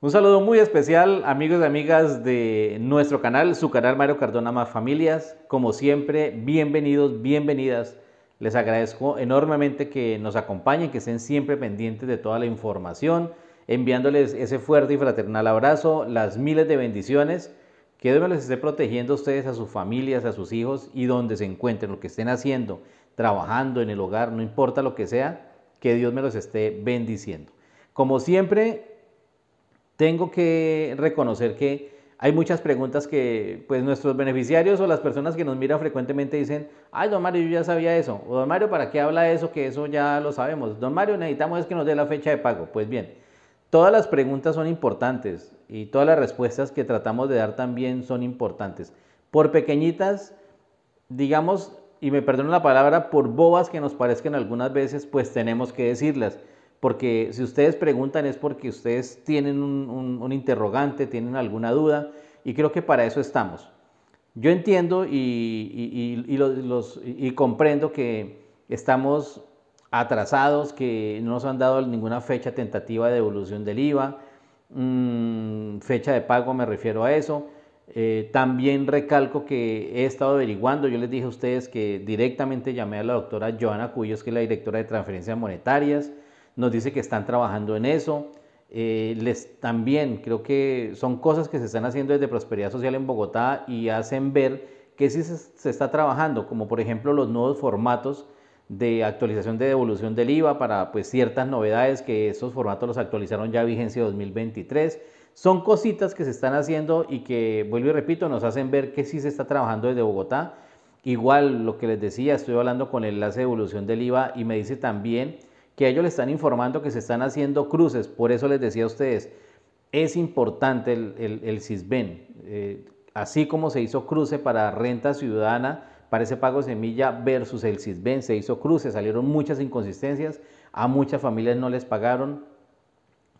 Un saludo muy especial amigos y amigas de nuestro canal, su canal Mario Cardona Más Familias. Como siempre, bienvenidos, bienvenidas. Les agradezco enormemente que nos acompañen, que estén siempre pendientes de toda la información, enviándoles ese fuerte y fraternal abrazo, las miles de bendiciones que Dios me los esté protegiendo a ustedes, a sus familias, a sus hijos y donde se encuentren, lo que estén haciendo, trabajando en el hogar, no importa lo que sea, que Dios me los esté bendiciendo. Como siempre, tengo que reconocer que hay muchas preguntas que pues nuestros beneficiarios o las personas que nos miran frecuentemente dicen, ay, don Mario, yo ya sabía eso, o don Mario, ¿para qué habla eso? Que eso ya lo sabemos. Don Mario, necesitamos es que nos dé la fecha de pago. Pues bien, Todas las preguntas son importantes y todas las respuestas que tratamos de dar también son importantes. Por pequeñitas, digamos, y me perdono la palabra, por bobas que nos parezcan algunas veces, pues tenemos que decirlas. Porque si ustedes preguntan es porque ustedes tienen un, interrogante, tienen alguna duda, y creo que para eso estamos. Yo entiendo y comprendo que estamos atrasados que no nos han dado ninguna fecha tentativa de devolución del IVA, mm, fecha de pago me refiero a eso. Eh, también recalco que he estado averiguando, yo les dije a ustedes que directamente llamé a la doctora Joana Cuyos, que es la directora de transferencias monetarias, nos dice que están trabajando en eso. Eh, les, también creo que son cosas que se están haciendo desde Prosperidad Social en Bogotá y hacen ver que sí se está trabajando, como por ejemplo los nuevos formatos de actualización de devolución del IVA para pues ciertas novedades que esos formatos los actualizaron ya vigencia 2023. Son cositas que se están haciendo y que, vuelvo y repito, nos hacen ver que sí se está trabajando desde Bogotá. Igual lo que les decía, estoy hablando con el enlace de devolución del IVA y me dice también que a ellos le están informando que se están haciendo cruces. Por eso les decía a ustedes, es importante el, el, CISBEN. Eh, así como se hizo cruce para renta ciudadana, para ese pago semilla versus el CISBEN. Se hizo cruce, salieron muchas inconsistencias, a muchas familias no les pagaron.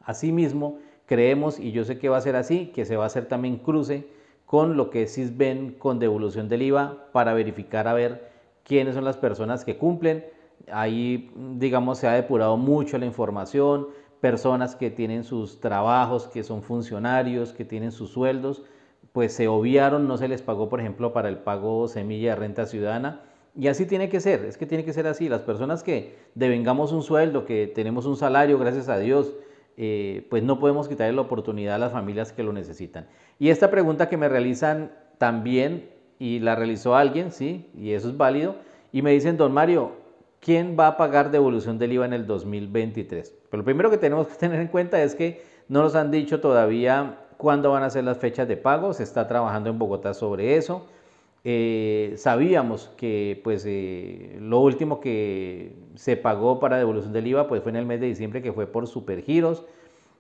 Asimismo, creemos, y yo sé que va a ser así, que se va a hacer también cruce con lo que es CISBEN con devolución del IVA para verificar a ver quiénes son las personas que cumplen. Ahí, digamos, se ha depurado mucho la información, personas que tienen sus trabajos, que son funcionarios, que tienen sus sueldos pues se obviaron, no se les pagó, por ejemplo, para el pago semilla renta ciudadana. Y así tiene que ser, es que tiene que ser así. Las personas que devengamos un sueldo, que tenemos un salario, gracias a Dios, eh, pues no podemos quitarle la oportunidad a las familias que lo necesitan. Y esta pregunta que me realizan también, y la realizó alguien, sí, y eso es válido, y me dicen, don Mario, ¿quién va a pagar devolución del IVA en el 2023? Pero pues lo primero que tenemos que tener en cuenta es que no nos han dicho todavía cuándo van a ser las fechas de pago, se está trabajando en Bogotá sobre eso. Eh, sabíamos que pues eh, lo último que se pagó para devolución del IVA pues fue en el mes de diciembre que fue por supergiros.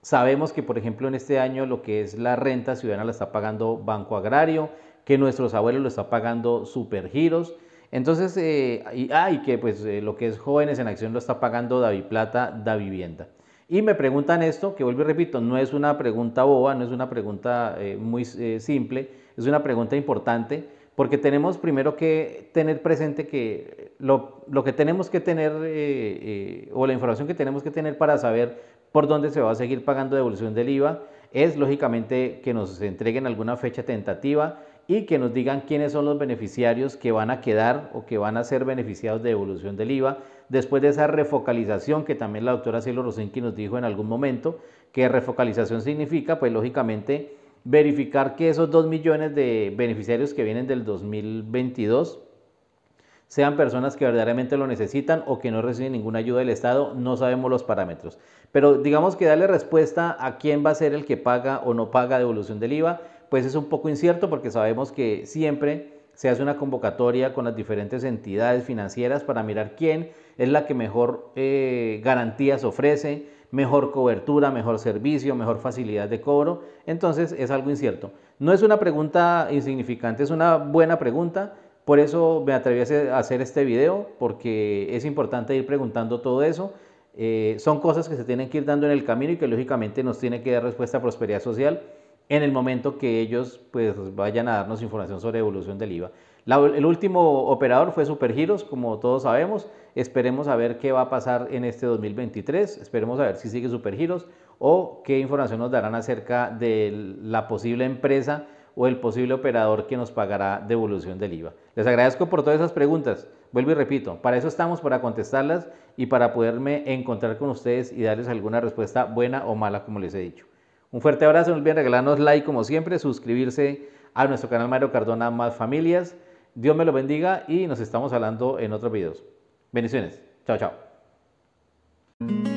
Sabemos que por ejemplo en este año lo que es la renta ciudadana la está pagando Banco Agrario, que nuestros abuelos lo está pagando supergiros. Entonces, eh, ah, y, que pues lo que es jóvenes en acción lo está pagando David Plata, Da Vivienda. Y me preguntan esto, que vuelvo y repito, no es una pregunta boba, no es una pregunta eh, muy eh, simple, es una pregunta importante, porque tenemos primero que tener presente que lo, que tenemos que tener, eh, o la información que tenemos que tener para saber por dónde se va a seguir pagando devolución del IVA, es lógicamente que nos entreguen alguna fecha tentativa, y que nos digan quiénes son los beneficiarios que van a quedar o que van a ser beneficiados de devolución del IVA después de esa refocalización que también la doctora Cielo Rosinski nos dijo en algún momento, que refocalización significa, pues lógicamente, verificar que esos 2 millones de beneficiarios que vienen del 2022 sean personas que verdaderamente lo necesitan o que no reciben ninguna ayuda del Estado, no sabemos los parámetros. Pero digamos que darle respuesta a quién va a ser el que paga o no paga devolución del IVA pues es un poco incierto porque sabemos que siempre se hace una convocatoria con las diferentes entidades financieras para mirar quién es la que mejor eh, garantías ofrece, mejor cobertura, mejor servicio, mejor facilidad de cobro. Entonces es algo incierto. No es una pregunta insignificante, es una buena pregunta. Por eso me atreví a hacer este video, porque es importante ir preguntando todo eso. Eh, son cosas que se tienen que ir dando en el camino y que lógicamente nos tiene que dar respuesta a prosperidad social en el momento que ellos pues, vayan a darnos información sobre evolución del IVA. el último operador fue Supergiros, como todos sabemos. Esperemos a ver qué va a pasar en este 2023. Esperemos a ver si sigue Supergiros o qué información nos darán acerca de la posible empresa o el posible operador que nos pagará devolución del IVA. Les agradezco por todas esas preguntas. Vuelvo y repito, para eso estamos, para contestarlas y para poderme encontrar con ustedes y darles alguna respuesta buena o mala, como les he dicho. Un fuerte abrazo, no olviden regalarnos like como siempre, suscribirse a nuestro canal Mario Cardona Más Familias. Dios me lo bendiga y nos estamos hablando en otros videos. Bendiciones. Chao, chao.